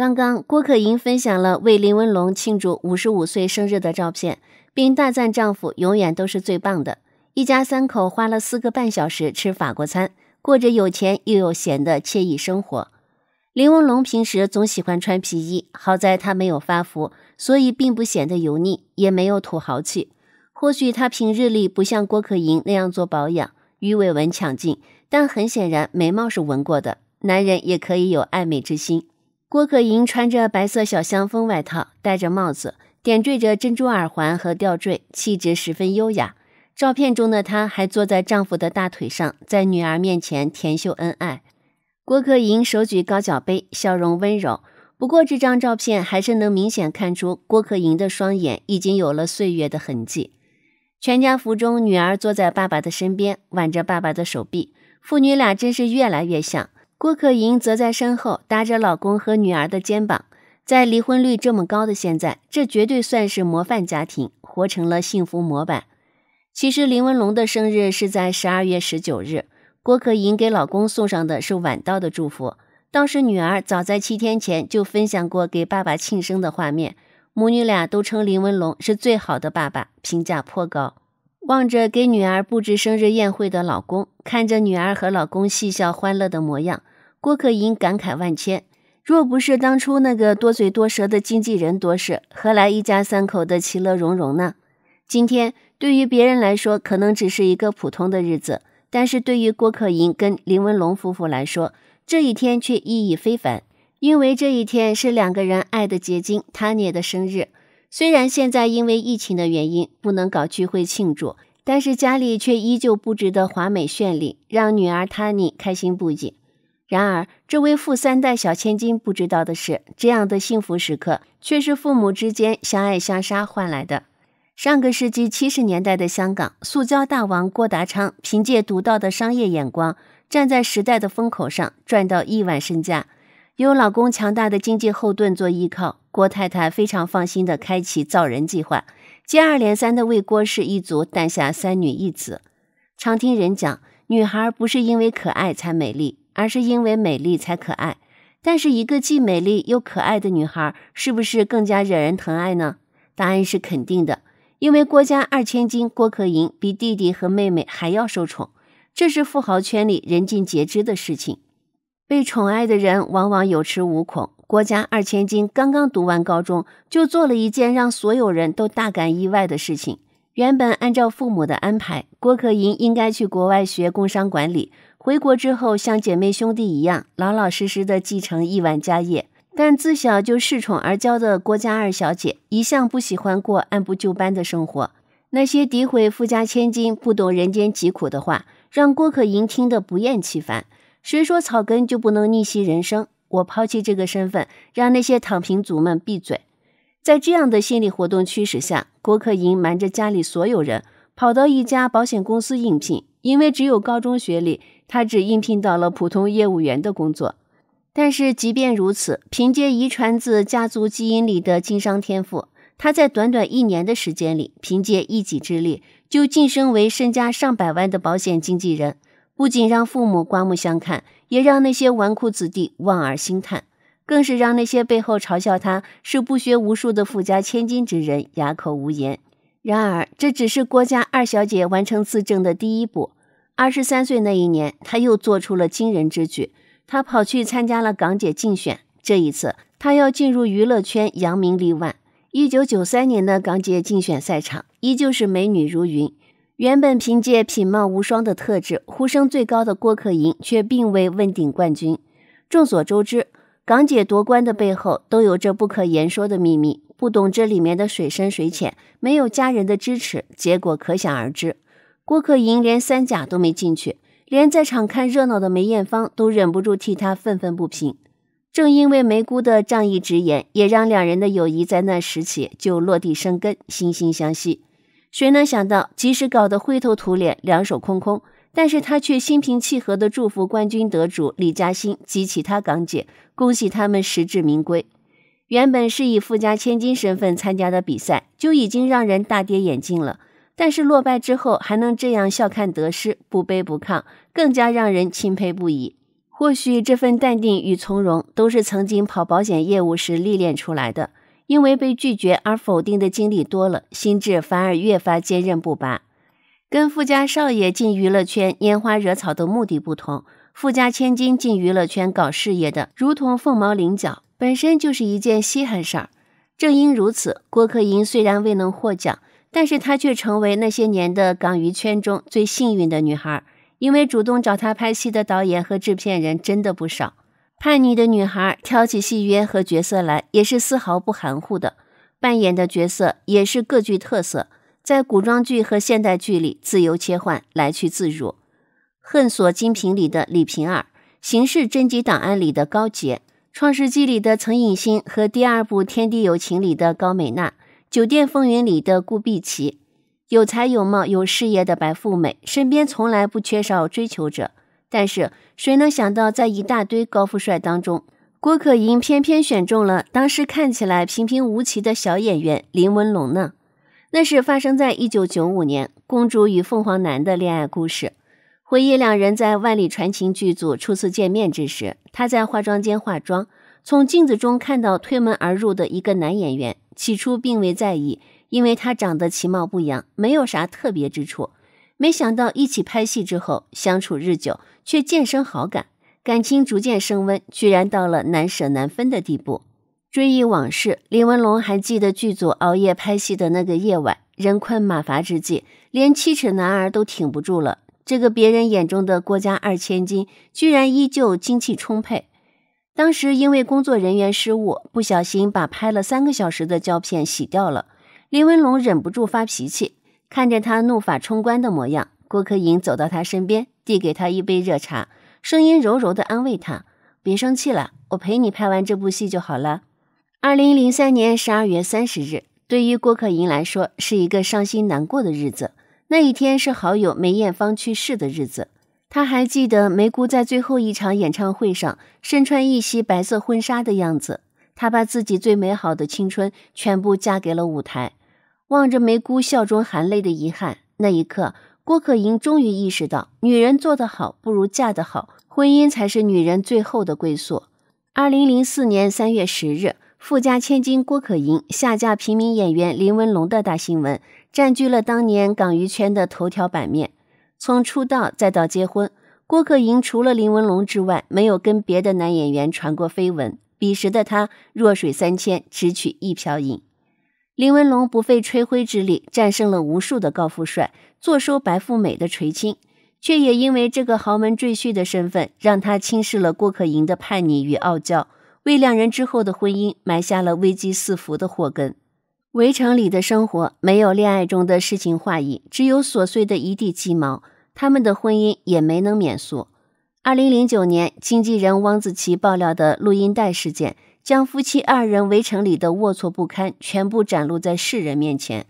刚刚郭可盈分享了为林文龙庆祝五十五岁生日的照片，并大赞丈夫永远都是最棒的。一家三口花了四个半小时吃法国餐，过着有钱又有闲的惬意生活。林文龙平时总喜欢穿皮衣，好在他没有发福，所以并不显得油腻，也没有土豪气。或许他平日里不像郭可盈那样做保养，鱼尾纹抢镜，但很显然眉毛是纹过的。男人也可以有爱美之心。郭可盈穿着白色小香风外套，戴着帽子，点缀着珍珠耳环和吊坠，气质十分优雅。照片中的她还坐在丈夫的大腿上，在女儿面前甜秀恩爱。郭可盈手举高脚杯，笑容温柔。不过，这张照片还是能明显看出郭可盈的双眼已经有了岁月的痕迹。全家福中，女儿坐在爸爸的身边，挽着爸爸的手臂，父女俩真是越来越像。郭可盈则在身后搭着老公和女儿的肩膀，在离婚率这么高的现在，这绝对算是模范家庭，活成了幸福模板。其实林文龙的生日是在十二月十九日，郭可盈给老公送上的是晚到的祝福。倒是女儿早在七天前就分享过给爸爸庆生的画面，母女俩都称林文龙是最好的爸爸，评价颇高。望着给女儿布置生日宴会的老公，看着女儿和老公嬉笑欢乐的模样。郭可盈感慨万千，若不是当初那个多嘴多舌的经纪人多事，何来一家三口的其乐融融呢？今天对于别人来说可能只是一个普通的日子，但是对于郭可盈跟林文龙夫妇来说，这一天却意义非凡，因为这一天是两个人爱的结晶 ——Tanya 的生日。虽然现在因为疫情的原因不能搞聚会庆祝，但是家里却依旧布置的华美绚丽，让女儿 Tanya 开心不已。然而，这位富三代小千金不知道的是，这样的幸福时刻却是父母之间相爱相杀换来的。上个世纪七十年代的香港，塑胶大王郭达昌凭借独到的商业眼光，站在时代的风口上赚到亿万身家。有老公强大的经济后盾做依靠，郭太太非常放心地开启造人计划，接二连三地为郭氏一族诞下三女一子。常听人讲，女孩不是因为可爱才美丽。而是因为美丽才可爱，但是一个既美丽又可爱的女孩，是不是更加惹人疼爱呢？答案是肯定的。因为郭家二千金郭可盈比弟弟和妹妹还要受宠，这是富豪圈里人尽皆知的事情。被宠爱的人往往有恃无恐，郭家二千金刚刚读完高中，就做了一件让所有人都大感意外的事情。原本按照父母的安排，郭可盈应该去国外学工商管理，回国之后像姐妹兄弟一样，老老实实的继承亿万家业。但自小就恃宠而骄的郭家二小姐，一向不喜欢过按部就班的生活。那些诋毁富家千金不懂人间疾苦的话，让郭可盈听得不厌其烦。谁说草根就不能逆袭人生？我抛弃这个身份，让那些躺平族们闭嘴。在这样的心理活动驱使下，郭可盈瞒着家里所有人，跑到一家保险公司应聘。因为只有高中学历，他只应聘到了普通业务员的工作。但是，即便如此，凭借遗传自家族基因里的经商天赋，他在短短一年的时间里，凭借一己之力就晋升为身家上百万的保险经纪人，不仅让父母刮目相看，也让那些纨绔子弟望而兴叹。更是让那些背后嘲笑她是不学无术的富家千金之人哑口无言。然而，这只是郭家二小姐完成自证的第一步。二十三岁那一年，她又做出了惊人之举，她跑去参加了港姐竞选。这一次，她要进入娱乐圈扬名立万。一九九三年的港姐竞选赛场依旧是美女如云。原本凭借品貌无双的特质，呼声最高的郭可盈却并未问鼎冠军。众所周知。港姐夺冠的背后都有着不可言说的秘密，不懂这里面的水深水浅，没有家人的支持，结果可想而知。郭可盈连三甲都没进去，连在场看热闹的梅艳芳都忍不住替她愤愤不平。正因为梅姑的仗义直言，也让两人的友谊在那时起就落地生根，惺惺相惜。谁能想到，即使搞得灰头土脸，两手空空。但是他却心平气和地祝福冠军得主李嘉欣及其他港姐，恭喜他们实至名归。原本是以富家千金身份参加的比赛，就已经让人大跌眼镜了。但是落败之后还能这样笑看得失，不卑不亢，更加让人钦佩不已。或许这份淡定与从容，都是曾经跑保险业务时历练出来的。因为被拒绝而否定的经历多了，心智反而越发坚韧不拔。跟富家少爷进娱乐圈拈花惹草的目的不同，富家千金进娱乐圈搞事业的，如同凤毛麟角，本身就是一件稀罕事儿。正因如此，郭可盈虽然未能获奖，但是她却成为那些年的港娱圈中最幸运的女孩，因为主动找她拍戏的导演和制片人真的不少。叛逆的女孩挑起戏约和角色来，也是丝毫不含糊的，扮演的角色也是各具特色。在古装剧和现代剧里自由切换，来去自如。《恨锁金瓶》里的李瓶儿，《刑事侦缉档案》里的高洁，《创世纪》里的曾颖欣和第二部《天地有情》里的高美娜，《酒店风云》里的顾碧琪，有才、有貌、有事业的白富美身边从来不缺少追求者。但是谁能想到，在一大堆高富帅当中，郭可盈偏偏选中了当时看起来平平无奇的小演员林文龙呢？那是发生在一九九五年，公主与凤凰男的恋爱故事。回忆两人在《万里传情》剧组初次见面之时，她在化妆间化妆，从镜子中看到推门而入的一个男演员，起初并未在意，因为他长得其貌不扬，没有啥特别之处。没想到一起拍戏之后，相处日久，却渐生好感，感情逐渐升温，居然到了难舍难分的地步。追忆往事，林文龙还记得剧组熬夜拍戏的那个夜晚，人困马乏之际，连七尺男儿都挺不住了。这个别人眼中的郭家二千金，居然依旧精气充沛。当时因为工作人员失误，不小心把拍了三个小时的胶片洗掉了，林文龙忍不住发脾气。看着他怒发冲冠的模样，郭可盈走到他身边，递给他一杯热茶，声音柔柔地安慰他：“别生气了，我陪你拍完这部戏就好了。”二零零三年十二月三十日，对于郭可盈来说是一个伤心难过的日子。那一天是好友梅艳芳去世的日子。他还记得梅姑在最后一场演唱会上身穿一袭白色婚纱的样子。她把自己最美好的青春全部嫁给了舞台。望着梅姑笑中含泪的遗憾，那一刻，郭可盈终于意识到，女人做得好不如嫁得好，婚姻才是女人最后的归宿。二零零四年三月十日。富家千金郭可盈下嫁平民演员林文龙的大新闻，占据了当年港娱圈的头条版面。从出道再到结婚，郭可盈除了林文龙之外，没有跟别的男演员传过绯闻。彼时的她弱水三千，只取一瓢饮。林文龙不费吹灰之力战胜了无数的高富帅，坐收白富美的垂青，却也因为这个豪门赘婿的身份，让他轻视了郭可盈的叛逆与傲娇。为两人之后的婚姻埋下了危机四伏的祸根。围城里的生活没有恋爱中的诗情画意，只有琐碎的一地鸡毛。他们的婚姻也没能免俗。二零零九年，经纪人汪子琪爆料的录音带事件，将夫妻二人围城里的龌龊不堪全部展露在世人面前。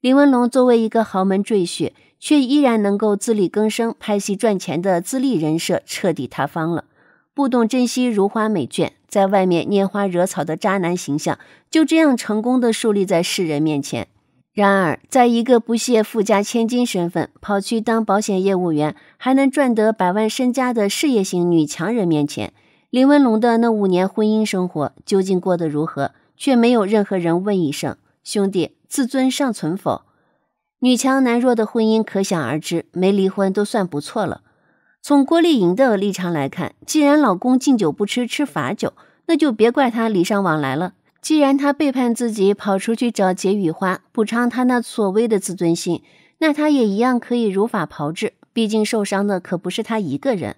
林文龙作为一个豪门赘婿，却依然能够自力更生拍戏赚钱的自立人设彻底塌方了。互动珍惜如花美眷，在外面拈花惹草的渣男形象，就这样成功的树立在世人面前。然而，在一个不屑富家千金身份，跑去当保险业务员，还能赚得百万身家的事业型女强人面前，林文龙的那五年婚姻生活究竟过得如何，却没有任何人问一声。兄弟，自尊尚存否？女强男弱的婚姻可想而知，没离婚都算不错了。从郭丽莹的立场来看，既然老公敬酒不吃吃罚酒，那就别怪他礼尚往来了。既然他背叛自己跑出去找解语花补偿他那所谓的自尊心，那他也一样可以如法炮制。毕竟受伤的可不是他一个人。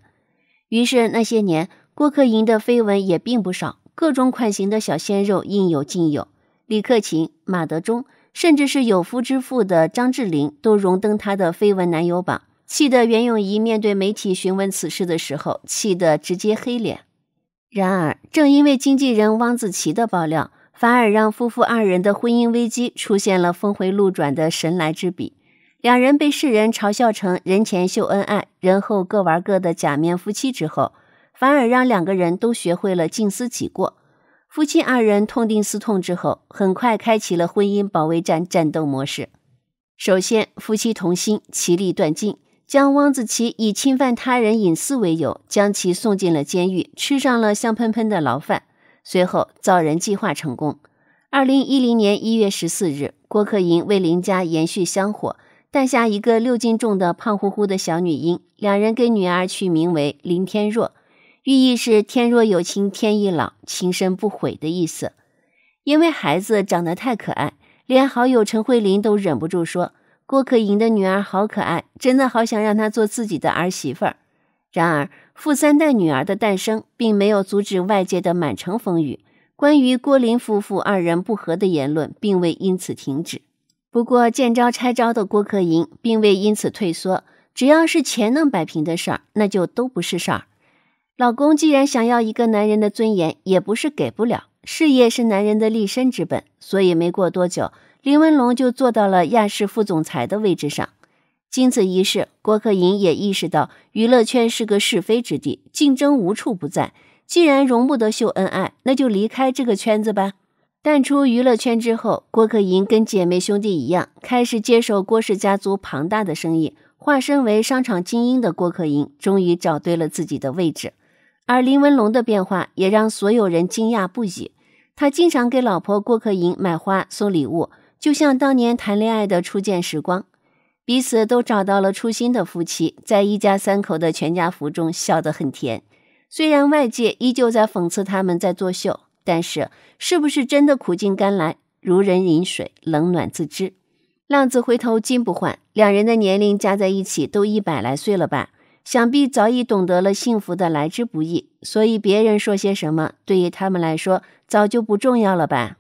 于是那些年，郭克莹的绯闻也并不少，各种款型的小鲜肉应有尽有，李克勤、马德钟，甚至是有夫之妇的张智霖都荣登他的绯闻男友榜。气得袁咏仪面对媒体询问此事的时候，气得直接黑脸。然而，正因为经纪人汪子琪的爆料，反而让夫妇二人的婚姻危机出现了峰回路转的神来之笔。两人被世人嘲笑成人前秀恩爱，人后各玩各的假面夫妻之后，反而让两个人都学会了静思己过。夫妻二人痛定思痛之后，很快开启了婚姻保卫战战斗模式。首先，夫妻同心，其利断金。将汪子琪以侵犯他人隐私为由，将其送进了监狱，吃上了香喷喷的牢饭。随后造人计划成功。二零一零年一月十四日，郭可盈为林家延续香火，诞下一个六斤重的胖乎乎的小女婴。两人给女儿取名为林天若，寓意是天若有情天亦老，情深不悔的意思。因为孩子长得太可爱，连好友陈慧琳都忍不住说。郭可盈的女儿好可爱，真的好想让她做自己的儿媳妇儿。然而，富三代女儿的诞生并没有阻止外界的满城风雨，关于郭林夫妇二人不和的言论并未因此停止。不过，见招拆招的郭可盈并未因此退缩，只要是钱能摆平的事儿，那就都不是事儿。老公既然想要一个男人的尊严，也不是给不了。事业是男人的立身之本，所以没过多久。林文龙就坐到了亚视副总裁的位置上。经此一事，郭可盈也意识到娱乐圈是个是非之地，竞争无处不在。既然容不得秀恩爱，那就离开这个圈子吧。淡出娱乐圈之后，郭可盈跟姐妹兄弟一样，开始接手郭氏家族庞大的生意。化身为商场精英的郭可盈，终于找对了自己的位置。而林文龙的变化也让所有人惊讶不已。他经常给老婆郭可盈买花送礼物。就像当年谈恋爱的初见时光，彼此都找到了初心的夫妻，在一家三口的全家福中笑得很甜。虽然外界依旧在讽刺他们在作秀，但是是不是真的苦尽甘来，如人饮水，冷暖自知。浪子回头金不换，两人的年龄加在一起都一百来岁了吧？想必早已懂得了幸福的来之不易，所以别人说些什么，对于他们来说早就不重要了吧。